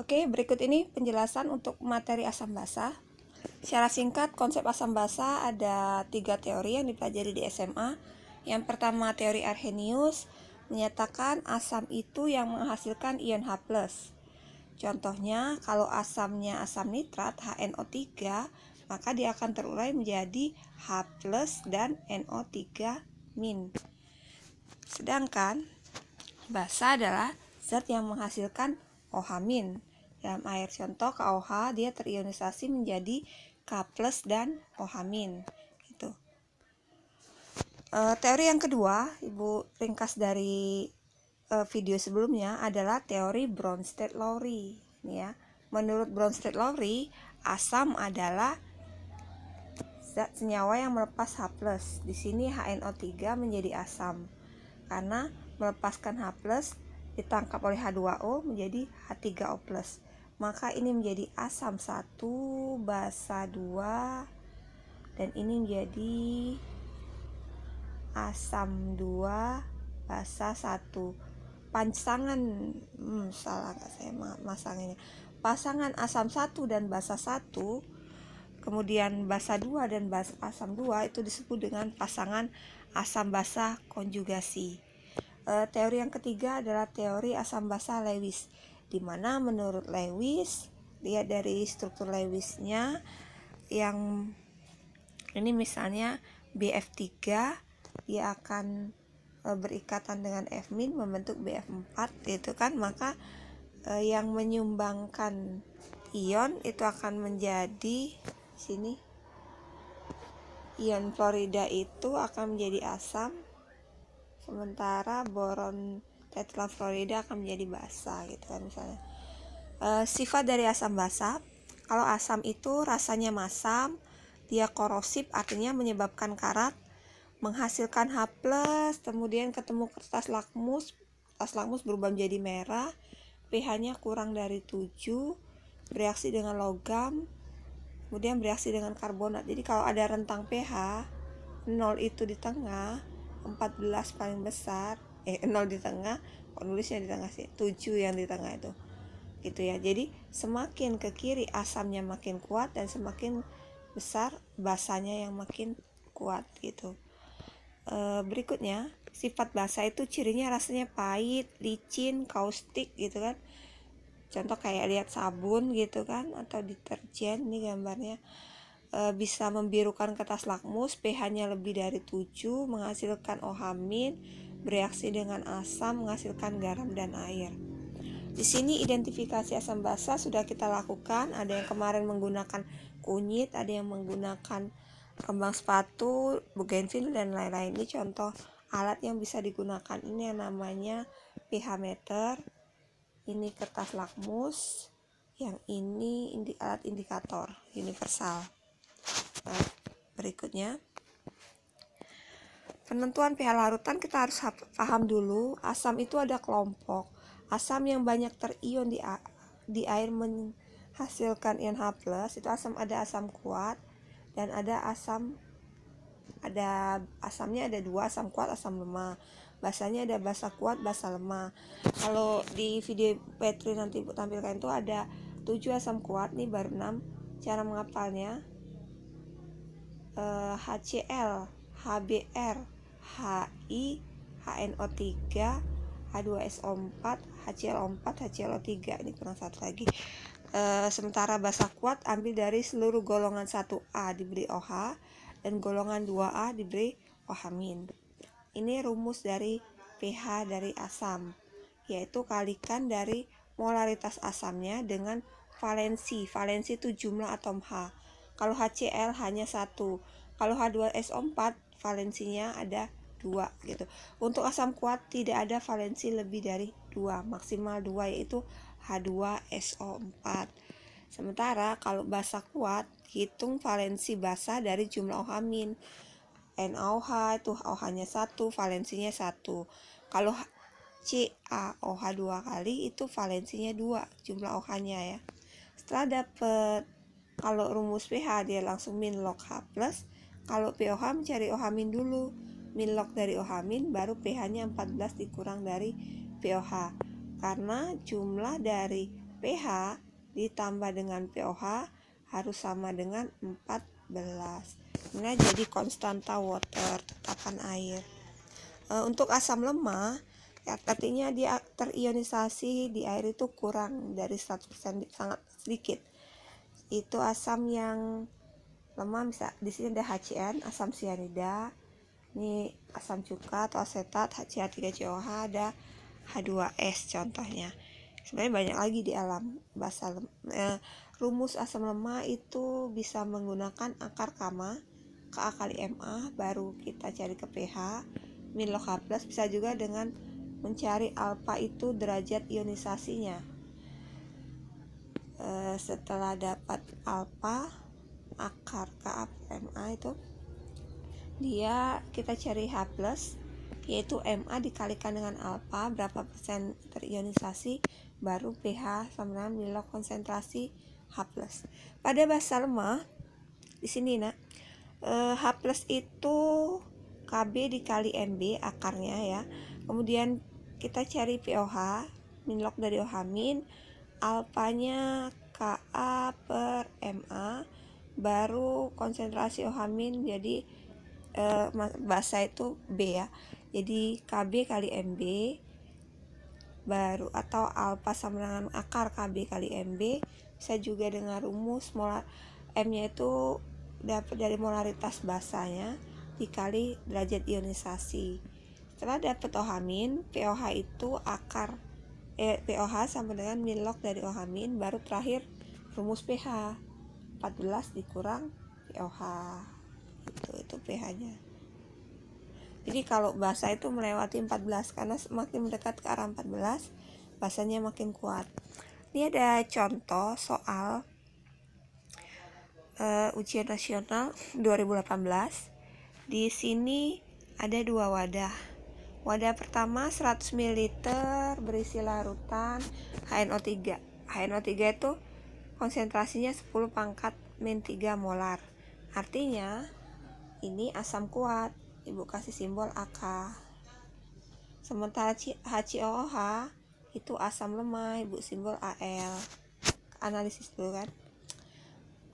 Oke, berikut ini penjelasan untuk materi asam basa. Secara singkat, konsep asam basa ada tiga teori yang dipelajari di SMA. Yang pertama, teori Arrhenius menyatakan asam itu yang menghasilkan ion H+. Contohnya, kalau asamnya asam nitrat HNO3, maka dia akan terurai menjadi H+ dan NO3-. Sedangkan basa adalah zat yang menghasilkan OH-. Dalam air contoh KOH dia terionisasi menjadi K+ plus dan OH-. Gitu. E, teori yang kedua, Ibu ringkas dari e, video sebelumnya adalah teori Bronsted-Lowry, ya. Menurut Bronsted-Lowry, asam adalah zat senyawa yang melepas H+. plus Di sini HNO3 menjadi asam karena melepaskan H+, plus ditangkap oleh H2O menjadi H3O+. plus maka ini menjadi asam 1 basa 2 dan ini menjadi asam 2 basa 1 pancangan hmm, salah nggak saya masanginnya pasangan asam 1 dan basa 1 kemudian basa 2 dan basa asam 2 itu disebut dengan pasangan asam basa konjugasi e, teori yang ketiga adalah teori asam basa Lewis dimana menurut Lewis lihat dari struktur Lewisnya yang ini misalnya BF3 dia akan eh, berikatan dengan F min membentuk BF4 itu kan maka eh, yang menyumbangkan ion itu akan menjadi sini ion florida itu akan menjadi asam sementara boron Tetla Florida akan menjadi basa gitu kan misalnya. e, sifat dari asam basa, kalau asam itu rasanya masam, dia korosif artinya menyebabkan karat, menghasilkan H+, kemudian ketemu kertas lakmus, kertas lakmus berubah menjadi merah, pH-nya kurang dari 7, bereaksi dengan logam, kemudian bereaksi dengan karbonat. Jadi kalau ada rentang pH 0 itu di tengah, 14 paling besar, eh nol di tengah penulisnya di tengah sih tujuh yang di tengah itu gitu ya jadi semakin ke kiri asamnya makin kuat dan semakin besar basanya yang makin kuat gitu e, berikutnya sifat basa itu cirinya rasanya pahit licin kaustik gitu kan contoh kayak lihat sabun gitu kan atau deterjen nih gambarnya e, bisa membirukan kertas lakmus pH-nya lebih dari 7 menghasilkan ohamin bereaksi dengan asam menghasilkan garam dan air. Di sini identifikasi asam basa sudah kita lakukan, ada yang kemarin menggunakan kunyit, ada yang menggunakan kembang sepatu, bougainville dan lain-lain. Ini contoh alat yang bisa digunakan. Ini yang namanya pH meter. Ini kertas lakmus. Yang ini alat indikator universal. Nah, berikutnya. Penentuan pH larutan kita harus paham dulu, asam itu ada kelompok. Asam yang banyak terion di, di air menghasilkan H+. itu asam ada asam kuat dan ada asam ada asamnya ada dua, asam kuat, asam lemah. Bahasanya ada basa kuat, basa lemah. Kalau di video Petri nanti tampilkan itu ada tujuh asam kuat nih baru enam cara mengapalnya e, eh, HCl, HBr, HI, HNO3, H2SO4, 4 hclo 4 HClO3 ini kurang satu lagi e, sementara basa kuat ambil dari seluruh golongan 1A diberi OH dan golongan 2A diberi OH-. Ini rumus dari pH dari asam yaitu kalikan dari molaritas asamnya dengan valensi. Valensi itu jumlah atom H. Kalau HCl hanya satu. Kalau H2SO4 valensinya ada 2 gitu. Untuk asam kuat tidak ada valensi lebih dari 2, maksimal 2 yaitu H2SO4. Sementara kalau basa kuat, hitung valensi basa dari jumlah OH-. NaOH itu OH-nya 1, valensinya 1. Kalau CaOH 2 kali itu valensinya 2, jumlah OH-nya ya. Setelah dapat kalau rumus pH dia langsung min log H+, kalau POH mencari OH min dulu min log dari OH-min baru pH-nya 14 dikurang dari POH karena jumlah dari pH ditambah dengan POH harus sama dengan 14 nah jadi konstanta water tetapan air e, untuk asam lemah ya, artinya dia terionisasi di air itu kurang dari 100% sangat sedikit itu asam yang lemah bisa di sini ada HCN asam sianida ini asam cuka atau asetat HCl3COH ada H2S contohnya sebenarnya banyak lagi di alam bahasa eh, rumus asam lemah itu bisa menggunakan akar kama ke A kali MA baru kita cari ke pH min log H plus bisa juga dengan mencari alfa itu derajat ionisasinya eh, setelah dapat alfa akar K MA itu dia kita cari H+, plus yaitu MA dikalikan dengan alfa berapa persen terionisasi baru pH sama dengan nilai konsentrasi H+. plus Pada bahasa lemah di sini nak H+ eh, plus itu KB dikali MB akarnya ya. Kemudian kita cari POH, min dari OH min, alfanya KA per MA, baru konsentrasi OH min jadi uh, bahasa itu B ya jadi KB kali MB baru atau alfa sama dengan akar KB kali MB bisa juga dengan rumus molar M nya itu dapat dari molaritas basanya dikali derajat ionisasi setelah dapat ohamin POH itu akar eh, POH sama dengan min log dari ohamin baru terakhir rumus pH 14 dikurang POH gitu itu pH-nya jadi kalau basah itu melewati 14 karena semakin mendekat ke arah 14 basanya makin kuat ini ada contoh soal uh, ujian nasional 2018 di sini ada dua wadah wadah pertama 100 ml berisi larutan HNO3 HNO3 itu konsentrasinya 10 pangkat min 3 molar artinya ini asam kuat ibu kasih simbol AK sementara HCOH itu asam lemah ibu simbol AL analisis dulu kan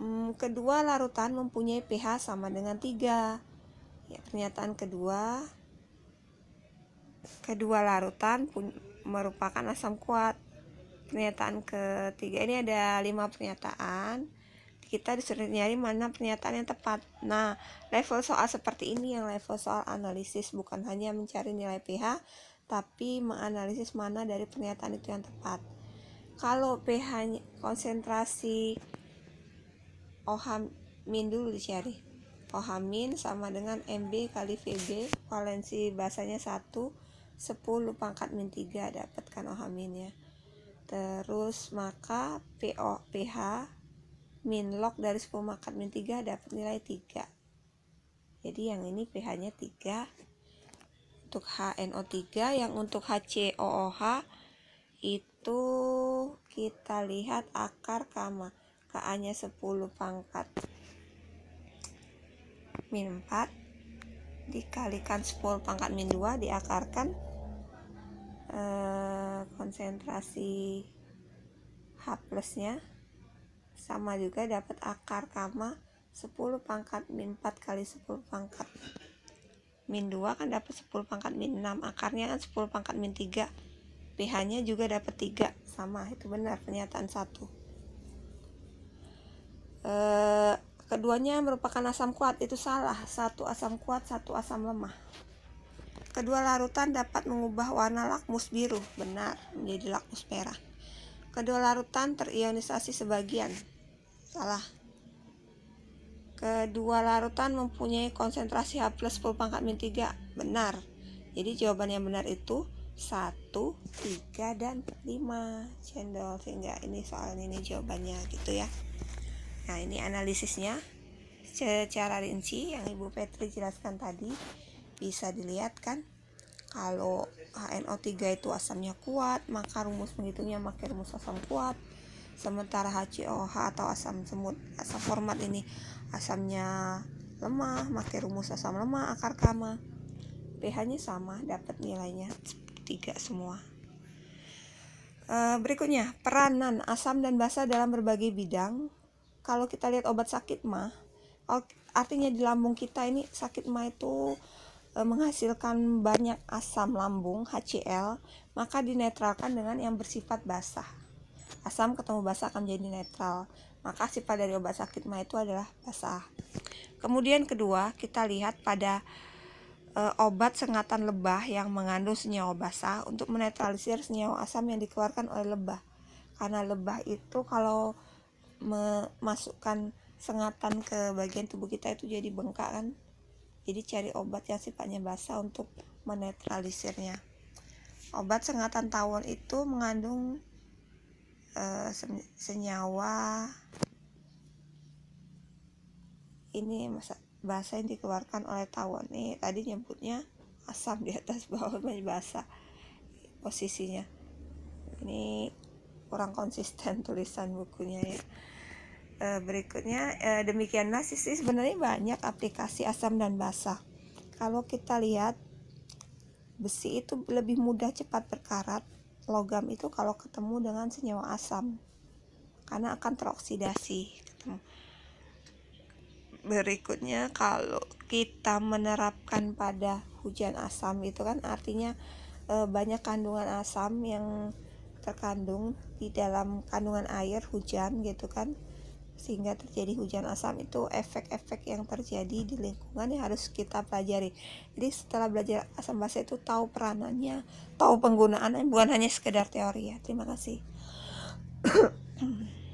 hmm, kedua larutan mempunyai pH sama dengan 3 ya pernyataan kedua kedua larutan pun, merupakan asam kuat pernyataan ketiga ini ada lima pernyataan kita disuruh nyari mana pernyataan yang tepat. Nah, level soal seperti ini yang level soal analisis bukan hanya mencari nilai PH, tapi menganalisis mana dari pernyataan itu yang tepat. Kalau pH konsentrasi OH min dulu dicari. OH min sama dengan MB kali VB, valensi basanya 1, 10 pangkat min 3 dapatkan OH min Terus maka PO, pH min log dari 10 pangkat min 3 dapat nilai 3 jadi yang ini pH nya 3 untuk HNO3 yang untuk HCOOH itu kita lihat akar kama KA nya 10 pangkat min 4 dikalikan 10 pangkat min 2 diakarkan eh, konsentrasi H plusnya sama juga dapat akar kama 10 pangkat min 4 kali 10 pangkat min 2 kan dapat 10 pangkat min 6 akarnya kan 10 pangkat min 3 pH nya juga dapat 3 sama itu benar pernyataan 1 e, eh, keduanya merupakan asam kuat itu salah satu asam kuat satu asam lemah kedua larutan dapat mengubah warna lakmus biru benar menjadi lakmus merah kedua larutan terionisasi sebagian salah kedua larutan mempunyai konsentrasi H plus 10 pangkat min 3 benar jadi jawaban yang benar itu 1, 3, dan 5 cendol sehingga ini soal ini jawabannya gitu ya nah ini analisisnya secara rinci yang Ibu Petri jelaskan tadi bisa dilihat kan kalau HNO3 itu asamnya kuat maka rumus menghitungnya pakai rumus asam kuat Sementara HCOH atau asam semut, asam format ini asamnya lemah, pakai rumus asam lemah, akar kama. pH-nya sama, dapat nilainya 3 semua. Eh, berikutnya, peranan asam dan basa dalam berbagai bidang. Kalau kita lihat obat sakit mah, artinya di lambung kita ini sakit mah itu eh, menghasilkan banyak asam lambung HCl, maka dinetralkan dengan yang bersifat basah. Asam ketemu basa akan menjadi netral. Maka sifat dari obat sakit ma itu adalah basah. Kemudian kedua, kita lihat pada e, obat sengatan lebah yang mengandung senyawa basah untuk menetralisir senyawa asam yang dikeluarkan oleh lebah. Karena lebah itu kalau memasukkan sengatan ke bagian tubuh kita itu jadi bengkak kan. Jadi cari obat yang sifatnya basah untuk menetralisirnya. Obat sengatan tawon itu mengandung Eh, senyawa ini masa bahasa yang dikeluarkan oleh tawon nih tadi nyebutnya asam di atas bawah bahasa posisinya ini kurang konsisten tulisan bukunya ya e, berikutnya e, eh, demikianlah sih sebenarnya banyak aplikasi asam dan basa kalau kita lihat besi itu lebih mudah cepat berkarat logam itu kalau ketemu dengan senyawa asam karena akan teroksidasi gitu. Berikutnya kalau kita menerapkan pada hujan asam itu kan artinya e, banyak kandungan asam yang terkandung di dalam kandungan air hujan gitu kan sehingga terjadi hujan asam itu efek-efek yang terjadi di lingkungan yang harus kita pelajari jadi setelah belajar asam basa itu tahu peranannya tahu penggunaannya bukan hanya sekedar teori ya terima kasih